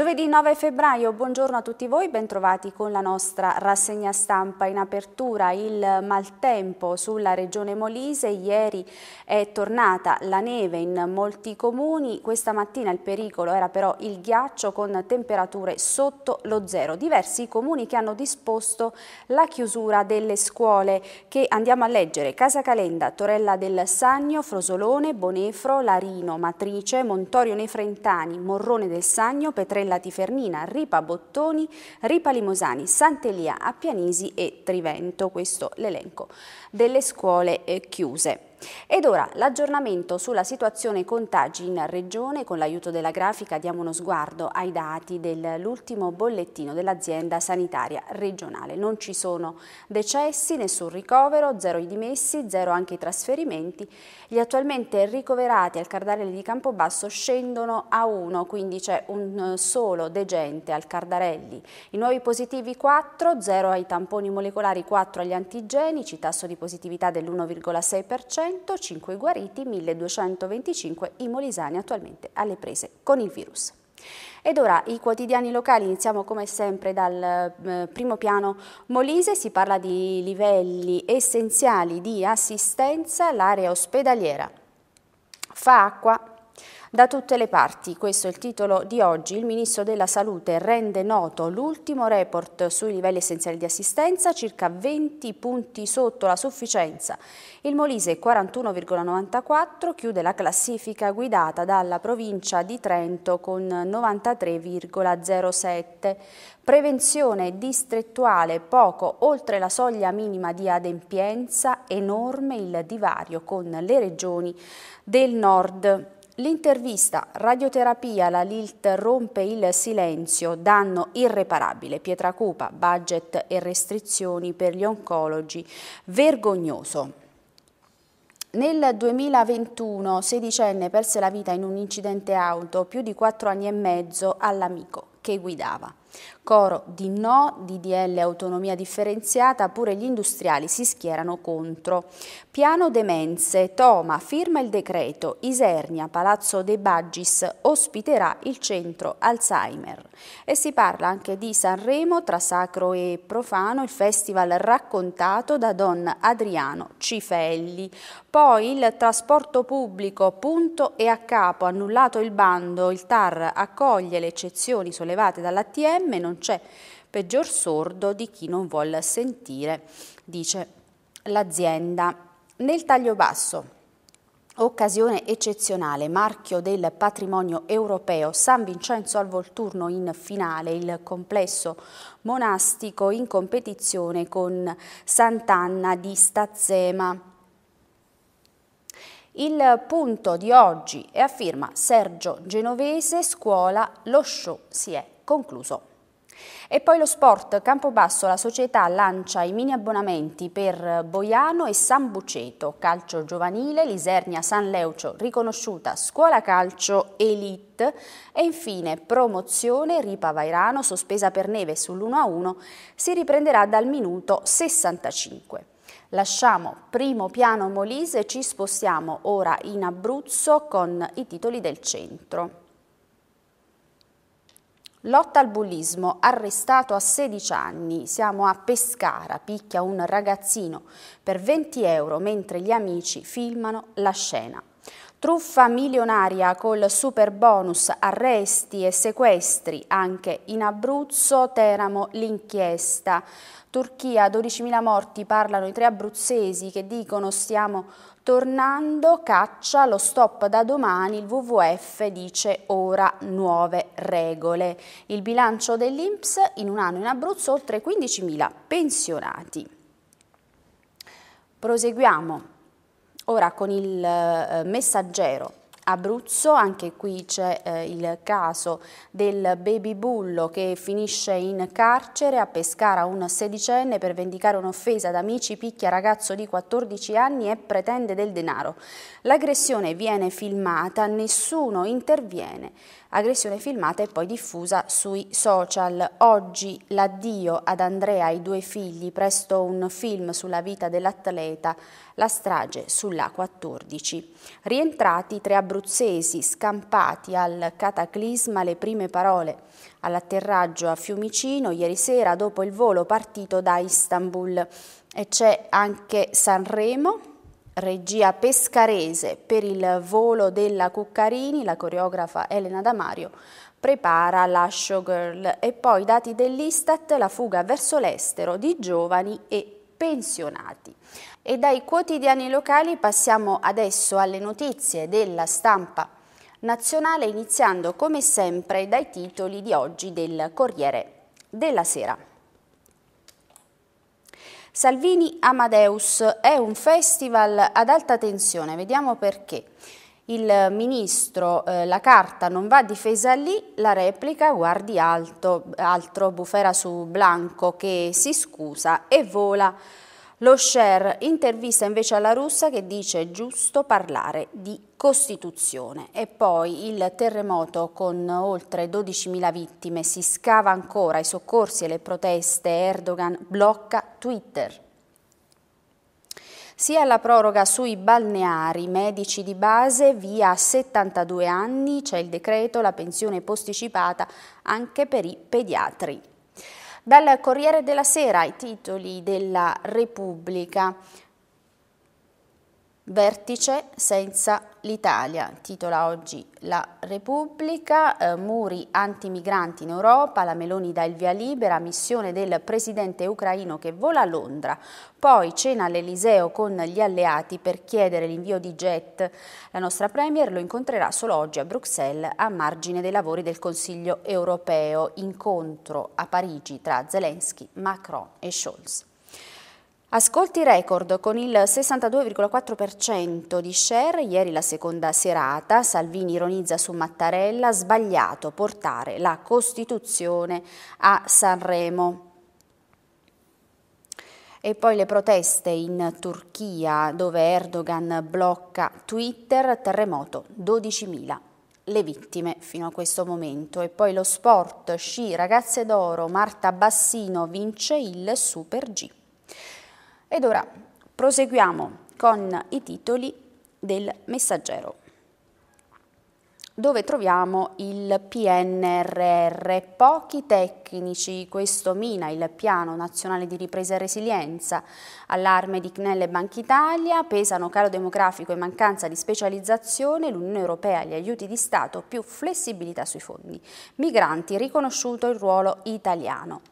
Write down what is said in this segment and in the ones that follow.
Giovedì 9 febbraio, buongiorno a tutti voi, bentrovati con la nostra rassegna stampa. In apertura il maltempo sulla regione Molise, ieri è tornata la neve in molti comuni, questa mattina il pericolo era però il ghiaccio con temperature sotto lo zero. Diversi comuni che hanno disposto la chiusura delle scuole che andiamo a leggere Casa Calenda, Torella del Sagno, Frosolone, Bonefro, Larino, Matrice, Montorio Nefrentani, Morrone del Sagno, Petrella Gardella Tifernina, Ripa Bottoni, Ripa Limosani, Sant'Elia Appianisi e Trivento. Questo l'elenco delle scuole eh, chiuse. Ed ora l'aggiornamento sulla situazione contagi in regione con l'aiuto della grafica diamo uno sguardo ai dati dell'ultimo bollettino dell'azienda sanitaria regionale. Non ci sono decessi, nessun ricovero, zero i dimessi, zero anche i trasferimenti. Gli attualmente ricoverati al Cardarelli di Campobasso scendono a 1, quindi c'è un eh, solo degente al Cardarelli. I nuovi positivi 4, 0 ai tamponi molecolari, 4 agli antigenici, tasso di positività dell'1,6%. 105 guariti, 1225 i molisani attualmente alle prese con il virus. Ed ora i quotidiani locali, iniziamo come sempre dal eh, primo piano Molise, si parla di livelli essenziali di assistenza, l'area ospedaliera fa acqua da tutte le parti, questo è il titolo di oggi, il Ministro della Salute rende noto l'ultimo report sui livelli essenziali di assistenza, circa 20 punti sotto la sufficienza. Il Molise 41,94 chiude la classifica guidata dalla provincia di Trento con 93,07. Prevenzione distrettuale poco oltre la soglia minima di adempienza, enorme il divario con le regioni del nord. L'intervista Radioterapia, la LILT rompe il silenzio, danno irreparabile, pietra cupa, budget e restrizioni per gli oncologi, vergognoso. Nel 2021 sedicenne perse la vita in un incidente auto più di quattro anni e mezzo all'amico che guidava. Coro di no, DDL autonomia differenziata, pure gli industriali si schierano contro. Piano demenze, Toma firma il decreto, Isernia, Palazzo De Baggis ospiterà il centro Alzheimer. E si parla anche di Sanremo, tra sacro e profano, il festival raccontato da Don Adriano Cifelli. Poi il trasporto pubblico, punto e a capo, annullato il bando, il TAR accoglie le eccezioni sollevate dall'ATM M non c'è peggior sordo di chi non vuole sentire, dice l'azienda. Nel taglio basso, occasione eccezionale, marchio del patrimonio europeo, San Vincenzo al Volturno in finale, il complesso monastico in competizione con Sant'Anna di Stazzema. Il punto di oggi è a firma Sergio Genovese, scuola, lo show si è concluso. E poi lo sport, Campobasso, la società lancia i mini abbonamenti per Boiano e San Buceto, calcio giovanile, Lisernia San Leucio, riconosciuta scuola calcio elite e infine promozione Ripa Vairano, sospesa per neve sull'1-1, si riprenderà dal minuto 65. Lasciamo primo piano Molise e ci spostiamo ora in Abruzzo con i titoli del centro. Lotta al bullismo, arrestato a 16 anni, siamo a Pescara, picchia un ragazzino per 20 euro mentre gli amici filmano la scena. Truffa milionaria col super bonus, arresti e sequestri anche in Abruzzo, Teramo l'inchiesta. Turchia, 12.000 morti, parlano i tre abruzzesi che dicono stiamo tornando, caccia, lo stop da domani, il WWF dice ora nuove regole. Il bilancio dell'Inps in un anno in Abruzzo oltre 15.000 pensionati. Proseguiamo. Ora con il eh, messaggero Abruzzo, anche qui c'è eh, il caso del baby bullo che finisce in carcere a Pescara un sedicenne per vendicare un'offesa ad amici, picchia ragazzo di 14 anni e pretende del denaro. L'aggressione viene filmata, nessuno interviene aggressione filmata e poi diffusa sui social. Oggi l'addio ad Andrea e ai due figli, presto un film sulla vita dell'atleta, la strage sulla 14. Rientrati tre abruzzesi scampati al cataclisma, le prime parole all'atterraggio a Fiumicino ieri sera dopo il volo partito da Istanbul. E c'è anche Sanremo, regia pescarese per il volo della Cuccarini, la coreografa Elena Damario prepara la showgirl e poi dati dell'Istat la fuga verso l'estero di giovani e pensionati. E dai quotidiani locali passiamo adesso alle notizie della stampa nazionale iniziando come sempre dai titoli di oggi del Corriere della Sera. Salvini Amadeus è un festival ad alta tensione, vediamo perché. Il ministro, eh, la carta non va difesa lì, la replica guardi alto, altro, bufera su Blanco che si scusa e vola lo share intervista invece alla russa che dice è giusto parlare di Costituzione. E poi il terremoto con oltre 12.000 vittime si scava ancora i soccorsi e le proteste. Erdogan blocca Twitter. Sia la proroga sui balneari, medici di base, via 72 anni, c'è il decreto, la pensione posticipata anche per i pediatri. Dal Corriere della Sera i titoli della Repubblica. Vertice senza l'Italia, titola oggi la Repubblica, eh, muri antimigranti in Europa, la Meloni dà il via libera, missione del presidente ucraino che vola a Londra, poi cena all'Eliseo con gli alleati per chiedere l'invio di jet. La nostra Premier lo incontrerà solo oggi a Bruxelles a margine dei lavori del Consiglio europeo, incontro a Parigi tra Zelensky, Macron e Scholz. Ascolti record con il 62,4% di share, ieri la seconda serata, Salvini ironizza su Mattarella, sbagliato portare la Costituzione a Sanremo. E poi le proteste in Turchia dove Erdogan blocca Twitter, terremoto 12.000 le vittime fino a questo momento. E poi lo sport, sci, ragazze d'oro, Marta Bassino vince il Super G. Ed ora proseguiamo con i titoli del messaggero dove troviamo il PNRR. Pochi tecnici, questo mina il Piano Nazionale di Ripresa e Resilienza, allarme di CNEL e Banca Italia, pesano calo demografico e mancanza di specializzazione, l'Unione Europea, gli aiuti di Stato, più flessibilità sui fondi. Migranti, riconosciuto il ruolo italiano.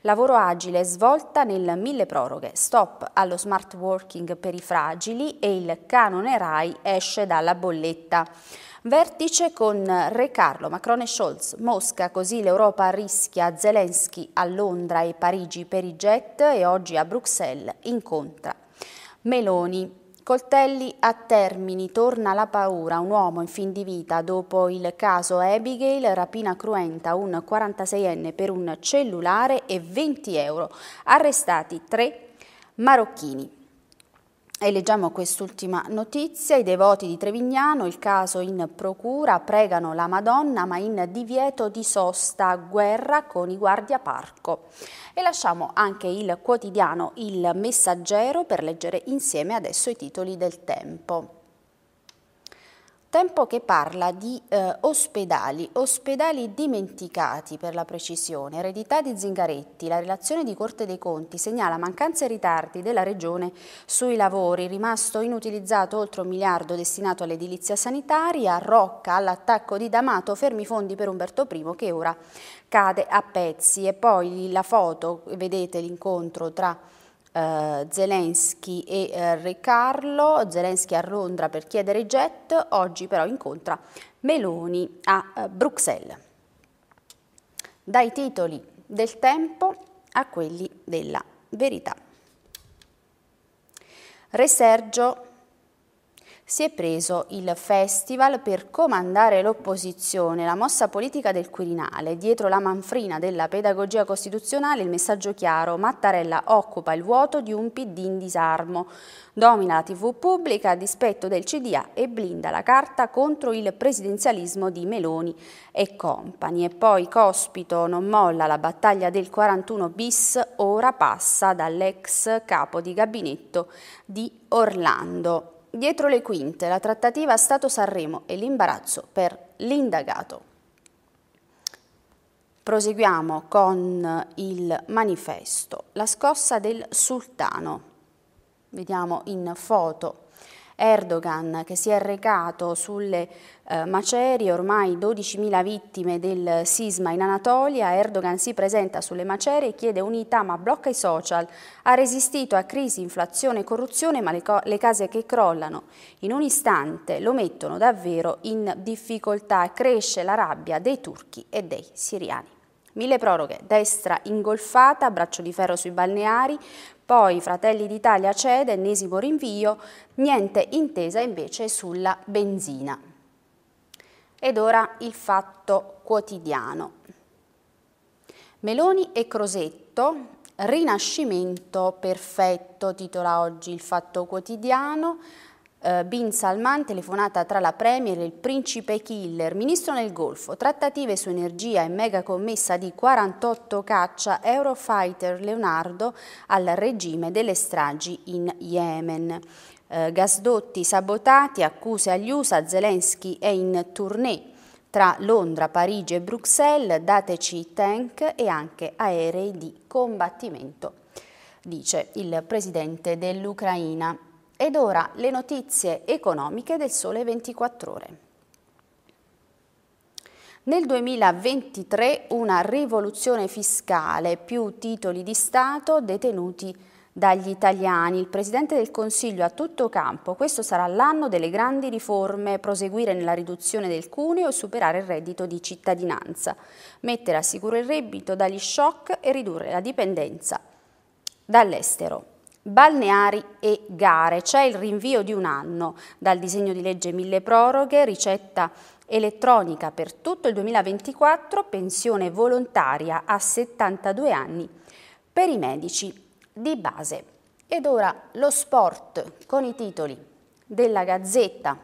Lavoro agile svolta nel mille proroghe, stop allo smart working per i fragili e il canone RAI esce dalla bolletta. Vertice con Re Carlo, Macron e Scholz, Mosca, così l'Europa rischia Zelensky a Londra e Parigi per i jet e oggi a Bruxelles incontra Meloni. Coltelli a Termini, torna la paura, un uomo in fin di vita dopo il caso Abigail, rapina cruenta, un 46enne per un cellulare e 20 euro, arrestati tre marocchini. E leggiamo quest'ultima notizia, i devoti di Trevignano, il caso in procura, pregano la Madonna ma in divieto di sosta, guerra con i guardiaparco. E lasciamo anche il quotidiano Il Messaggero per leggere insieme adesso i titoli del tempo. Tempo che parla di eh, ospedali, ospedali dimenticati per la precisione, eredità di Zingaretti, la relazione di Corte dei Conti segnala mancanze e ritardi della Regione sui lavori, rimasto inutilizzato oltre un miliardo destinato all'edilizia sanitaria, Rocca all'attacco di D'Amato, fermi fondi per Umberto I che ora cade a pezzi e poi la foto, vedete l'incontro tra eh, Zelensky e eh, Re Carlo, Zelensky a Londra per chiedere jet, oggi però incontra Meloni a eh, Bruxelles. Dai titoli del tempo a quelli della verità. Re Sergio si è preso il festival per comandare l'opposizione, la mossa politica del Quirinale. Dietro la manfrina della pedagogia costituzionale il messaggio chiaro, Mattarella occupa il vuoto di un PD in disarmo, domina la TV pubblica a dispetto del CDA e blinda la carta contro il presidenzialismo di Meloni e compagni. E poi Cospito non molla la battaglia del 41 bis, ora passa dall'ex capo di gabinetto di Orlando. Dietro le quinte, la trattativa Stato-Sanremo e l'imbarazzo per l'indagato. Proseguiamo con il manifesto, la scossa del sultano. Vediamo in foto Erdogan che si è recato sulle eh, macerie, ormai 12.000 vittime del sisma in Anatolia, Erdogan si presenta sulle macerie e chiede unità ma blocca i social, ha resistito a crisi, inflazione e corruzione ma le, co le case che crollano in un istante lo mettono davvero in difficoltà cresce la rabbia dei turchi e dei siriani. Mille proroghe, destra ingolfata, braccio di ferro sui balneari, poi Fratelli d'Italia cede, ennesimo rinvio, niente intesa invece sulla benzina. Ed ora il fatto quotidiano. Meloni e Crosetto, rinascimento perfetto, titola oggi il fatto quotidiano, eh, Bin Salman, telefonata tra la Premier e il principe killer, ministro nel Golfo, trattative su energia e mega commessa di 48 caccia Eurofighter Leonardo al regime delle stragi in Yemen. Eh, gasdotti sabotati, accuse agli USA, Zelensky è in tournée tra Londra, Parigi e Bruxelles, dateci tank e anche aerei di combattimento, dice il presidente dell'Ucraina. Ed ora le notizie economiche del Sole 24 Ore. Nel 2023 una rivoluzione fiscale, più titoli di Stato detenuti dagli italiani. Il Presidente del Consiglio a tutto campo, questo sarà l'anno delle grandi riforme, proseguire nella riduzione del cuneo e superare il reddito di cittadinanza, mettere a sicuro il reddito dagli shock e ridurre la dipendenza dall'estero balneari e gare. C'è il rinvio di un anno dal disegno di legge mille proroghe, ricetta elettronica per tutto il 2024, pensione volontaria a 72 anni per i medici di base. Ed ora lo sport con i titoli della Gazzetta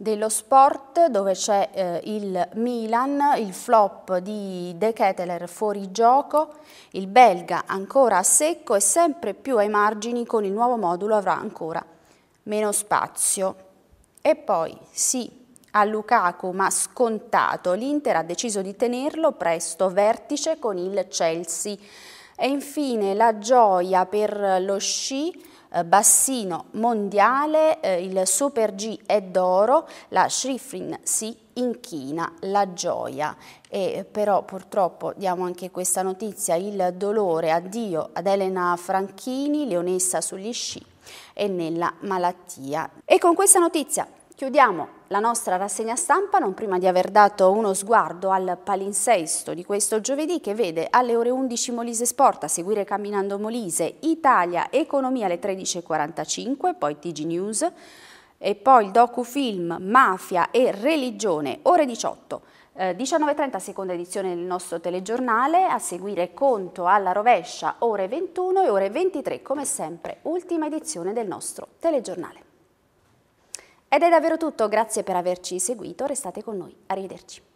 dello sport dove c'è eh, il Milan, il flop di De Keteler fuori gioco, il belga ancora a secco e sempre più ai margini con il nuovo modulo avrà ancora meno spazio. E poi sì, a Lukaku ma scontato, l'Inter ha deciso di tenerlo presto vertice con il Chelsea. E infine la gioia per lo sci eh, bassino mondiale eh, il Super G è d'oro, la Schifrin si inchina, la gioia. E eh, però purtroppo diamo anche questa notizia, il dolore, addio ad Elena Franchini, leonessa sugli sci e nella malattia. E con questa notizia Chiudiamo la nostra rassegna stampa non prima di aver dato uno sguardo al palinsesto di questo giovedì che vede alle ore 11 Molise Sport a seguire Camminando Molise, Italia Economia alle 13.45, poi TG News e poi il docufilm Mafia e Religione, ore 18. 19.30 eh, seconda edizione del nostro telegiornale, a seguire conto alla rovescia ore 21 e ore 23 come sempre ultima edizione del nostro telegiornale. Ed è davvero tutto, grazie per averci seguito, restate con noi, arrivederci.